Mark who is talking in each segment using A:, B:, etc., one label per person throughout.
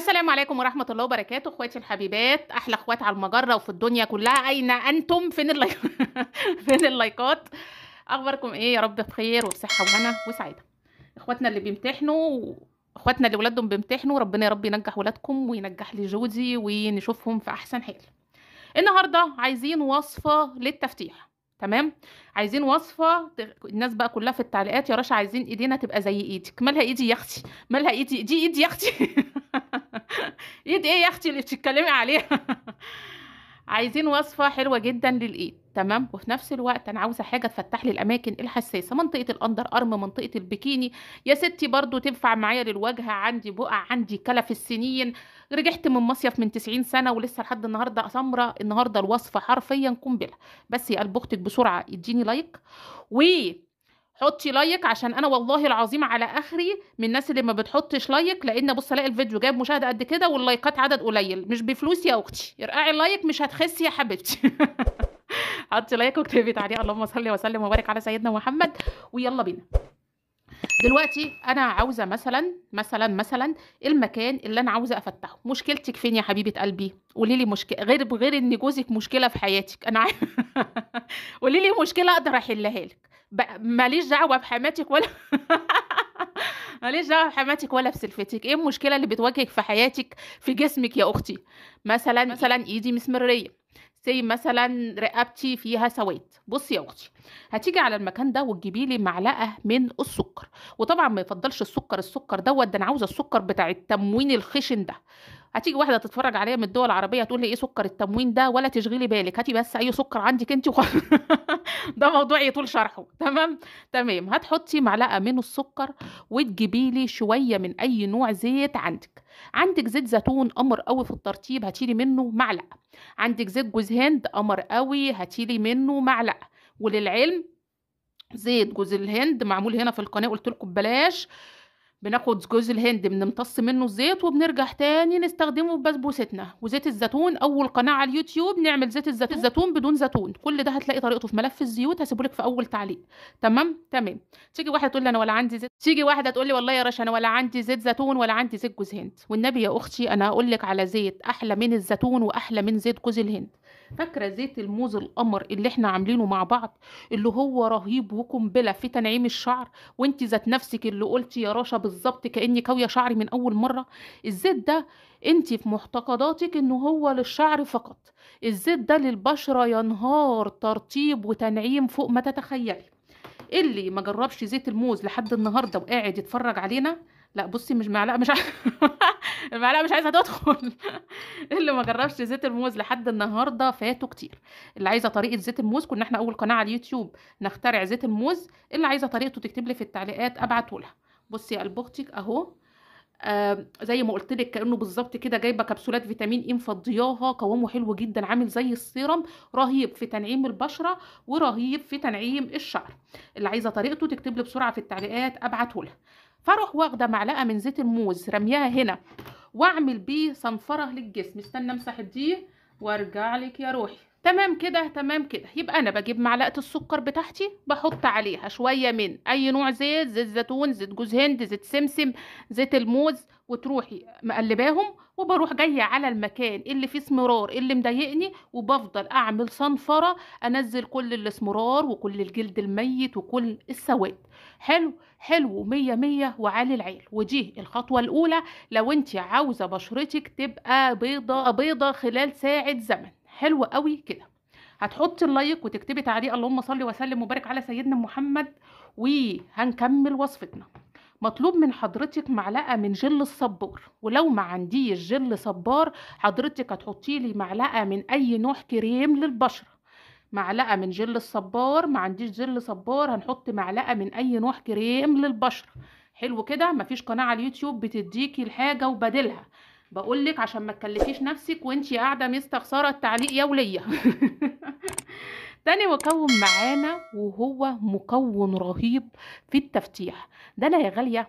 A: السلام عليكم ورحمة الله وبركاته اخواتي الحبيبات احلى اخوات على المجرة وفي الدنيا كلها اين انتم فين اللايك فين اللايكات اخباركم ايه يا رب بخير وبصحة وهنا وسعادة اخواتنا اللي بيمتحنوا اخواتنا اللي ولادهم بيمتحنوا ربنا يا رب ينجح ولادكم وينجح لي جودي ونشوفهم في احسن حال النهارده عايزين وصفة للتفتيح تمام عايزين وصفه الناس بقى كلها في التعليقات يا رشا عايزين ايدينا تبقى زي ايدك مالها ايدي يا اختي مالها ايدي دي ايدي يا اختي ايد ايه يا اختي اللي بتتكلمي عليها عايزين وصفه حلوه جدا للايد تمام وفي نفس الوقت انا عاوزه حاجه تفتح لي الاماكن الحساسه منطقه الاندر ارم منطقه البكيني يا ستي برضو تنفع معايا للواجهه عندي بقع عندي كلف السنين رجعت من مصيف من 90 سنه ولسه لحد النهارده سمره النهارده الوصفه حرفيا قنبله بس يا قلب اختك بسرعه اديني لايك و حطي لايك عشان انا والله العظيم على اخري من الناس اللي ما بتحطش لايك لان بص الاقي الفيديو جايب مشاهده قد كده واللايكات عدد قليل مش بفلوس يا اختي ارقعي اللايك مش هتخسي يا حبيبتي حطي لايك واكتبي تعليق اللهم صل وسلم وبارك على سيدنا محمد ويلا بينا دلوقتي انا عاوزه مثلا مثلا مثلا المكان اللي انا عاوزه افتحه مشكلتك فين يا حبيبه قلبي قولي لي مشكله غير غير ان جوزك مشكله في حياتك انا قولي لي مشكله اقدر احلها لك ماليش دعوه بحماتك ولا ماليش دعوه بحماتك ولا بسلفتك ايه المشكله اللي بتواجهك في حياتك في جسمك يا اختي مثلا مثلا ايدي مسمريه زي مثلا رقبتي فيها سواد بصي يا اختي هتيجي على المكان ده وتجيبي لي معلقه من السكر وطبعا ما يفضلش السكر السكر دوت ده انا عاوزه السكر بتاع التموين الخشن ده هتيجي واحده تتفرج عليا من الدول العربيه تقول لي ايه سكر التموين ده ولا تشغلي بالك هاتي بس اي سكر عندك انت وخلاص ده موضوع يطول شرحه تمام تمام هتحطي معلقه من السكر وتجيبي لي شويه من اي نوع زيت عندك عندك زيت زيتون قمر قوي في الترطيب هتيلي منه معلقه عندك زيت جوز هند قمر قوي هتيلي منه معلقه وللعلم زيت جوز الهند معمول هنا في القناه قلت لكم بلاش بناخد جوز الهند بنمتص منه الزيت وبنرجع تاني نستخدمه في بسبوستنا وزيت الزيتون اول قناه على اليوتيوب نعمل زيت الزيتون الزيتون بدون زيتون كل ده هتلاقي طريقته في ملف الزيوت هسيبه لك في اول تعليق تمام تمام تيجي واحده تقول لي انا ولا عندي زيت تيجي واحده تقول لي والله يا رشا انا ولا عندي زيت زيتون ولا عندي زيت جوز هند والنبي يا اختي انا هقول لك على زيت احلى من الزيتون واحلى من زيت جوز الهند فاكره زيت الموز القمر اللي احنا عاملينه مع بعض اللي هو رهيب وقنبله في تنعيم الشعر وانت ذات نفسك اللي قلتي يا رشا بالظبط كاني كاويه شعري من اول مره الزيت ده انت في معتقداتك ان هو للشعر فقط الزيت ده للبشره ينهار ترطيب وتنعيم فوق ما تتخيلي اللي ما جربش زيت الموز لحد النهارده وقاعد يتفرج علينا لا بصي مش معلقه مش عايزه المعلقه مش عايزه تدخل اللي ما جربش زيت الموز لحد النهارده فاته كتير اللي عايزه طريقه زيت الموز كنا احنا اول قناه على اليوتيوب نخترع زيت الموز اللي عايزه طريقته تكتب لي في التعليقات ابعته لها بصي يا قلب اختك اهو آه زي ما قلت لك كانه بالظبط كده جايبه كبسولات فيتامين ايه مفضياها قوامه حلو جدا عامل زي السيرم رهيب في تنعيم البشره ورهيب في تنعيم الشعر اللي عايزه طريقته تكتب لي بسرعه في التعليقات ابعته لها فاروح واخده معلقه من زيت الموز رمياها هنا واعمل بيه صنفره للجسم استنى امسح دي وارجع لك يا روحي تمام كده تمام كده يبقى انا بجيب معلقه السكر بتاعتي بحط عليها شويه من اي نوع زيت زيت زيتون زيت جوز هند زيت سمسم زيت الموز وتروحي مقلباهم وبروح جايه على المكان اللي فيه اسمرار اللي مضايقني وبفضل اعمل صنفره انزل كل الاسمرار وكل الجلد الميت وكل السواد حلو حلو مية مية وعالي العيل ودي الخطوة الأولى لو انت عاوزة بشرتك تبقى بيضة بيضة خلال ساعة زمن حلو قوي كده هتحطي اللايك وتكتبي تعليق اللهم صل وسلم وبارك على سيدنا محمد وهنكمل وصفتنا مطلوب من حضرتك معلقه من جل الصبار ولو ما عنديش جل صبار حضرتك هتحطي لي معلقه من اي نوع كريم للبشره معلقه من جل الصبار ما عنديش جل صبار هنحط معلقه من اي نوع كريم للبشره حلو كده مفيش قناه على اليوتيوب بتديكي الحاجه وبدلها بقول لك عشان ما تكلفيش نفسك وانتي قاعده مستخسره التعليق يا وليه تاني مكون معانا وهو مكون رهيب في التفتيح ده لا يا غاليه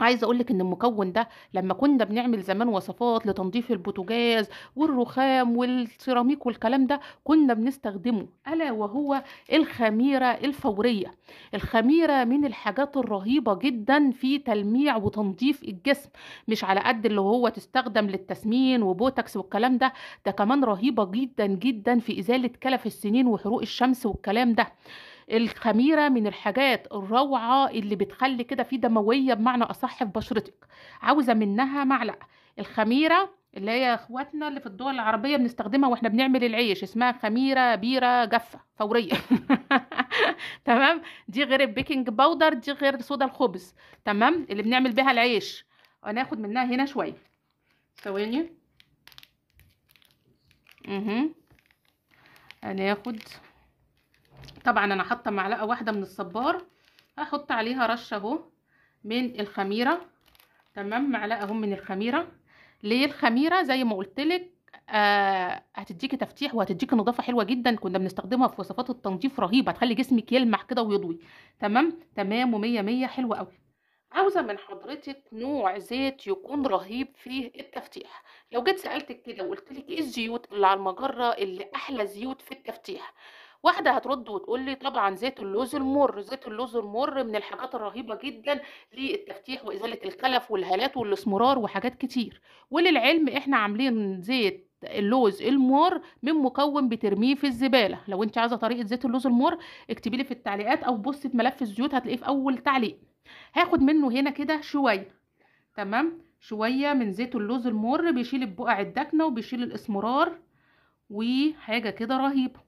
A: عايزه اقول لك ان المكون ده لما كنا بنعمل زمان وصفات لتنظيف البوتاجاز والرخام والسيراميك والكلام ده كنا بنستخدمه الا وهو الخميره الفوريه الخميره من الحاجات الرهيبه جدا في تلميع وتنظيف الجسم مش على قد اللي هو تستخدم للتسمين وبوتكس والكلام ده ده كمان رهيبه جدا جدا في ازاله كلف السنين وحروق الشمس والكلام ده الخميره من الحاجات الروعه اللي بتخلي كده في دمويه بمعنى اصح في بشرتك عاوزه منها معلقه الخميره اللي هي اخواتنا اللي في الدول العربيه بنستخدمها واحنا بنعمل العيش اسمها خميره بيره جافه فوريه تمام دي غير البيكنج باودر دي غير صودا الخبز تمام اللي بنعمل بيها العيش هناخد منها هنا شويه ثواني اها هناخد طبعا انا حاطه معلقه واحده من الصبار هحط عليها رشه اهو من الخميره تمام معلقه اهو من الخميره ليه الخميره زي ما قلت لك آه هتديكي تفتيح وهتديكي نظافه حلوه جدا كنا بنستخدمها في وصفات التنظيف رهيبه هتخلي جسمك يلمع كده ويضوي تمام تمام ومية مية حلوه قوي عاوزه من حضرتك نوع زيت يكون رهيب فيه التفتيح لو جيت سالتك كده وقلت لك ايه الزيوت اللي على المجره اللي احلى زيوت في التفتيح واحدة هترد وتقول لي طبعًا زيت اللوز المُر، زيت اللوز المُر من الحاجات الرهيبة جدًا للتفتيح وإزالة الكلف والهالات والإسمرار وحاجات كتير، وللعلم إحنا عاملين زيت اللوز المُر من مكون بترميه في الزبالة، لو أنتِ عايزة طريقة زيت اللوز المُر اكتبي لي في التعليقات أو بُصي في ملف الزيوت هتلاقيه في أول تعليق، هاخد منه هنا كده شوية تمام، شوية من زيت اللوز المُر بيشيل البقع الداكنة وبيشيل الإسمرار وحاجة كده رهيبة.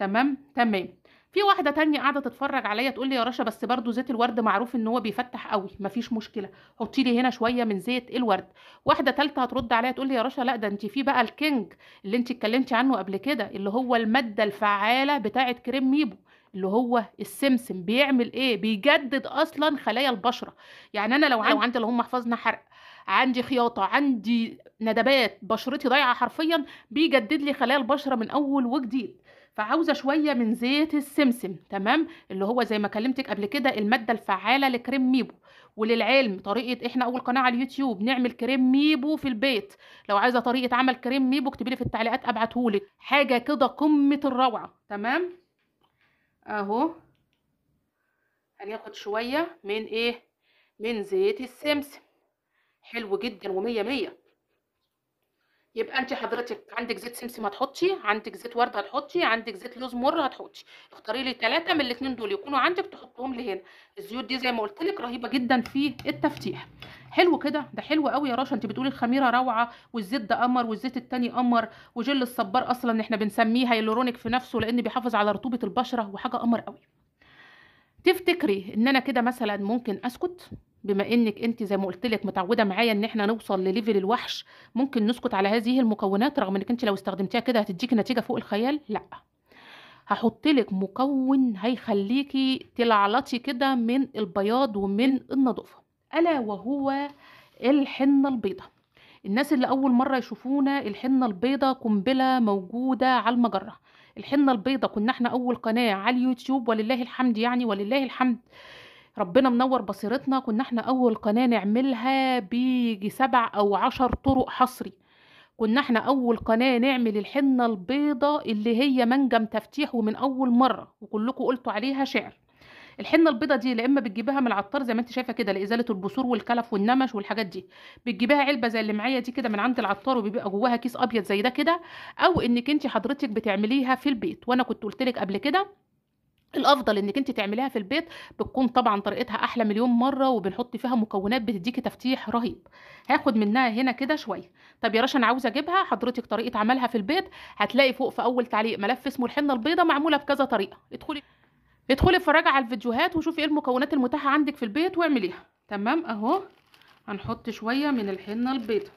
A: تمام تمام في واحده تانية قاعده تتفرج عليا تقول لي يا رشا بس برضو زيت الورد معروف ان هو بيفتح قوي مفيش مشكله حطي لي هنا شويه من زيت الورد واحده تالتة هترد عليا تقول لي يا رشا لا ده انت في بقى الكينج اللي انت اتكلمتي عنه قبل كده اللي هو الماده الفعاله بتاعه كريم ميبو اللي هو السمسم بيعمل ايه بيجدد اصلا خلايا البشره يعني انا لو عندي لو عندي اللهم حرق عندي خياطه عندي ندبات بشرتي ضايعه حرفيا بيجدد لي خلايا البشره من اول وجديد فعاوزه شويه من زيت السمسم تمام اللي هو زي ما كلمتك قبل كده الماده الفعاله لكريم ميبو وللعلم طريقه احنا اول قناه على اليوتيوب نعمل كريم ميبو في البيت لو عايزه طريقه عمل كريم ميبو اكتبي لي في التعليقات ابعتهولك حاجه كده قمه الروعه تمام اهو هناخد شويه من ايه من زيت السمسم حلو جدا ومية مية يبقى انت حضرتك عندك زيت سمسم هتحطي عندك زيت ورد هتحطي عندك زيت لوز مر هتحطي اختاري لي ثلاثه من الاثنين دول يكونوا عندك تحطهم لي هنا الزيوت دي زي ما قلت لك رهيبه جدا في التفتيح حلو كده ده حلو قوي يا رشا انت بتقولي الخميره روعه والزيت ده قمر والزيت التاني قمر وجل الصبار اصلا احنا بنسميه هيلورونيك في نفسه لان بيحافظ على رطوبه البشره وحاجه قمر قوي تفتكري ان انا كده مثلا ممكن اسكت بما انك انت زي ما قلت لك متعوده معايا ان احنا نوصل لليفل الوحش ممكن نسكت على هذه المكونات رغم انك انت لو استخدمتيها كده هتديكي نتيجه فوق الخيال لا هحط لك مكون هيخليكي تلعلطي كده من البياض ومن النظافه الا وهو الحنه البيضه الناس اللي اول مره يشوفونا الحنه البيضه قنبله موجوده على المجره الحنه البيضه كنا احنا اول قناه على اليوتيوب ولله الحمد يعني ولله الحمد ربنا منور بصيرتنا كنا احنا اول قناه نعملها بيجي سبع او عشر طرق حصري كنا احنا اول قناه نعمل الحنه البيضه اللي هي منجم تفتيح ومن اول مره وكلكم قلتوا عليها شعر الحنه البيضه دي لإما اما بتجيبها من العطار زي ما انت شايفه كده لازاله البصور والكلف والنمش والحاجات دي بتجيبها علبه زي اللي معايا دي كده من عند العطار وبيبقى جواها كيس ابيض زي ده كده او انك انت حضرتك بتعمليها في البيت وانا كنت قلتلك قبل كده الافضل انك انت تعمليها في البيت بتكون طبعا طريقتها احلى مليون مره وبنحط فيها مكونات بتديكي تفتيح رهيب هاخد منها هنا كده شويه طب يا رشا انا عاوزه اجيبها حضرتك طريقه عملها في البيت هتلاقي فوق في اول تعليق ملف اسمه الحنه البيضاء معموله بكذا طريقه ادخلي ادخلي اتفرجي على الفيديوهات وشوفي ايه المكونات المتاحه عندك في البيت واعمليها تمام اهو هنحط شويه من الحنه البيضاء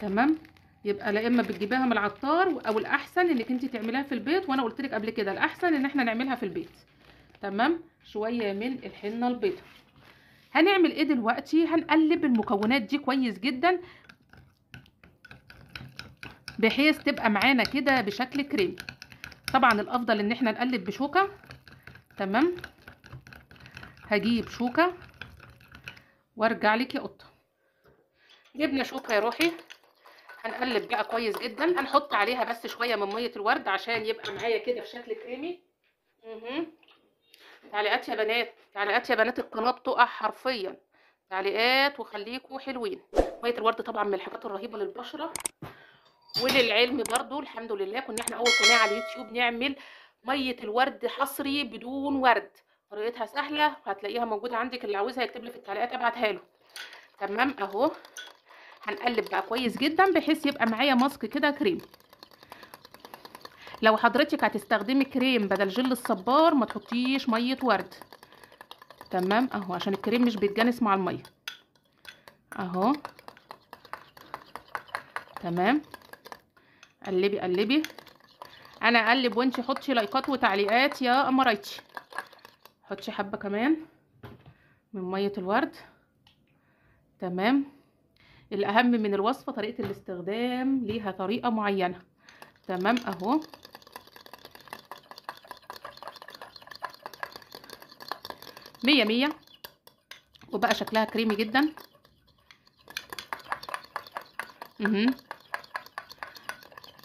A: تمام يبقى لا اما بتجيبيها من العطار او الاحسن انك انت تعمليها في البيت وانا قلت لك قبل كده الاحسن ان احنا نعملها في البيت تمام شويه من الحنه البيضاء هنعمل ايه دلوقتي هنقلب المكونات دي كويس جدا بحيث تبقى معانا كده بشكل كريم طبعا الافضل ان احنا نقلب بشوكه تمام هجيب شوكه وارجع لك يا قطه جبنا شوكه يا روحي هنقلب بقى كويس جدا هنحط عليها بس شويه من ميه الورد عشان يبقى معايا كده في شكل كريمي تعليقات يا بنات تعليقات يا بنات القناه بتقع حرفيا تعليقات وخليكوا حلوين ميه الورد طبعا من الحاجات الرهيبه للبشره وللعلم برضو الحمد لله كنا احنا اول قناه على اليوتيوب نعمل ميه الورد حصري بدون ورد طريقتها سهله هتلاقيها موجوده عندك اللي عاوزها يكتب لي في التعليقات ابعتها له تمام اهو هنقلب بقى كويس جدا بحيث يبقى معايا ماسك كده كريم لو حضرتك هتستخدمي كريم بدل جل الصبار ما تحطيش ميه ورد تمام اهو عشان الكريم مش بيتجانس مع الميه اهو تمام قلبي قلبي انا اقلب وانتي حطي لايكات وتعليقات يا امرايتي حطي حبه كمان من ميه الورد تمام الأهم من الوصفة طريقة الاستخدام ليها طريقة معينة تمام أهو مية مية وبقى شكلها كريمي جدا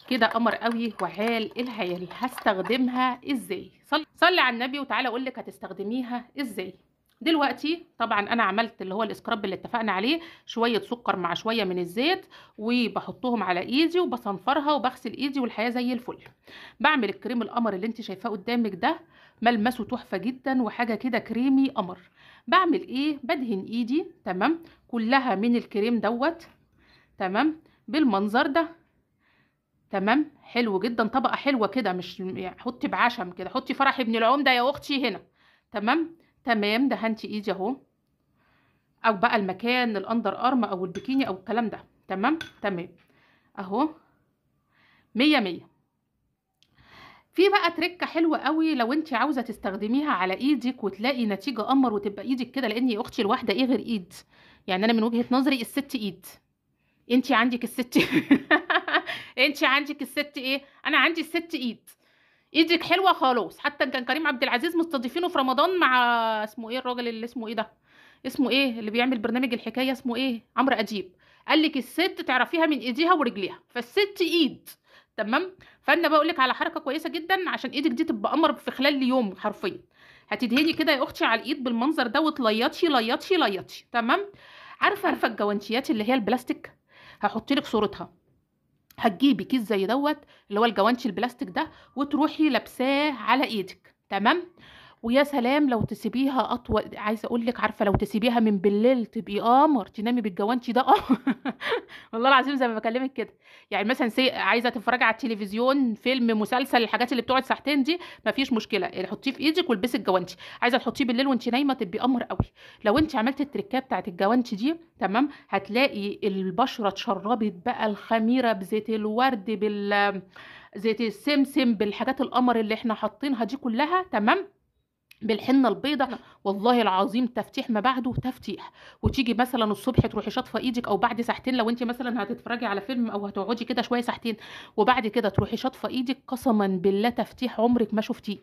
A: كده قمر قوي وعال الهيال هستخدمها ازاي صلي على النبي وتعالى اقول لك هتستخدميها ازاي دلوقتي طبعا انا عملت اللي هو الاسكراب اللي اتفقنا عليه شويه سكر مع شويه من الزيت وبحطهم على ايدي وبصنفرها وبغسل ايدي والحياه زي الفل بعمل الكريم القمر اللي انت شايفاه قدامك ده ملمسه تحفه جدا وحاجه كده كريمي قمر بعمل ايه بدهن ايدي تمام كلها من الكريم دوت تمام بالمنظر ده تمام حلو جدا طبقه حلوه كده مش يعني حطي بعشم كده حطي فرح ابن العمده يا اختي هنا تمام تمام دهنتي ايدي اهو او بقى المكان الاندر ارم او البكيني او الكلام ده تمام تمام اهو مية مية في بقى تركة حلوة قوي لو انت عاوزة تستخدميها على ايدك وتلاقي نتيجة قمر وتبقى ايدك كده لان يا اختي الواحدة ايه غير ايد يعني انا من وجهة نظري الست ايد انت عندك الست انت عندك الست ايه انا عندي الست ايد ايدك حلوه خلاص حتى كان كريم عبد العزيز مستضيفينه في رمضان مع اسمه ايه الراجل اللي اسمه ايه ده اسمه ايه اللي بيعمل برنامج الحكايه اسمه ايه عمرو اديب قال لك الست تعرفيها من ايديها ورجليها فالست ايد تمام فانا بقول لك على حركه كويسه جدا عشان ايدك دي تبقى قمر في خلال يوم حرفيا هتدهني كده يا اختي على الايد بالمنظر ده وتليطشي ليطشي ليطشي تمام عارفه عارفه الجوانشيات اللي هي البلاستيك هحط لك صورتها هتجيبي كيس زي دوت اللي هو الجوانش البلاستيك ده وتروحي لابساه على ايدك تمام ويا سلام لو تسيبيها اطول عايزه اقول لك عارفه لو تسيبيها من بالليل تبقي قمر تنامي بالجوانتي ده قمر والله العظيم زي ما بكلمك كده يعني مثلا سي عايزه تتفرجي على التلفزيون فيلم مسلسل الحاجات اللي بتقعد ساعتين دي مفيش مشكله يعني حطيه في ايدك والبسي الجوانتي عايزه تحطيه بالليل وانت نايمه تبقي قمر قوي لو انت عملت التركه بتاعت الجوانتي دي تمام هتلاقي البشره اتشربت بقى الخميره بزيت الورد بال زيت السمسم بالحاجات القمر اللي احنا حاطينها دي كلها تمام بالحنه البيضة والله العظيم تفتيح ما بعده تفتيح وتيجي مثلا الصبح تروحي شاطفه ايدك او بعد ساعتين لو انت مثلا هتتفرجي على فيلم او هتقعدي كده شويه ساعتين وبعد كده تروحي شاطفه ايدك قسما بالله تفتيح عمرك ما شفتيه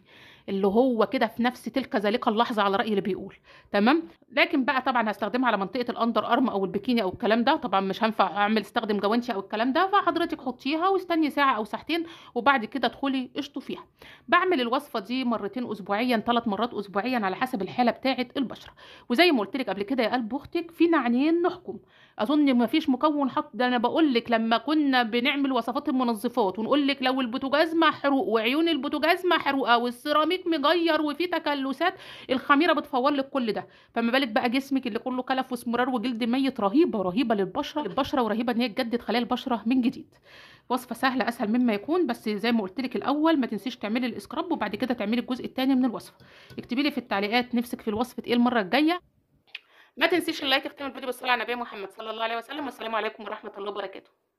A: اللي هو كده في نفس تلك ذلك اللحظه على راي اللي بيقول تمام لكن بقى طبعا هستخدمها على منطقه الاندر ارم او البكيني او الكلام ده طبعا مش هينفع اعمل استخدم جوانتي او الكلام ده فحضرتك حطيها واستني ساعه او ساعتين وبعد كده ادخلي قشطه فيها بعمل الوصفه دي مرتين اسبوعيا ثلاث مرات اسبوعيا على حسب الحاله بتاعه البشره وزي ما قلت لك قبل كده يا قلب اختك في نعنين نحكم اظن ما فيش مكون حط ده انا بقول لك لما كنا بنعمل وصفات المنظفات ونقول لك لو البوتاجاز محروق وعيون البوتاجاز محروقه والسيراميك مغير وفيه تكلسات الخميره بتفور لك كل ده فما بالك بقى جسمك اللي كله كلف واسمرار وجلد ميت رهيبه رهيبه للبشره البشره ورهيبه ان هي تجدد خلايا البشره من جديد وصفه سهله اسهل مما يكون بس زي ما قلت لك الاول ما تنسيش تعملي الاسكراب وبعد كده تعملي الجزء الثاني من الوصفه اكتبي لي في التعليقات نفسك في الوصفه ايه المره الجايه ما تنسيش اللايك اختم الفيديو بالصلاه على النبي محمد صلى الله عليه وسلم والسلام عليكم ورحمه الله وبركاته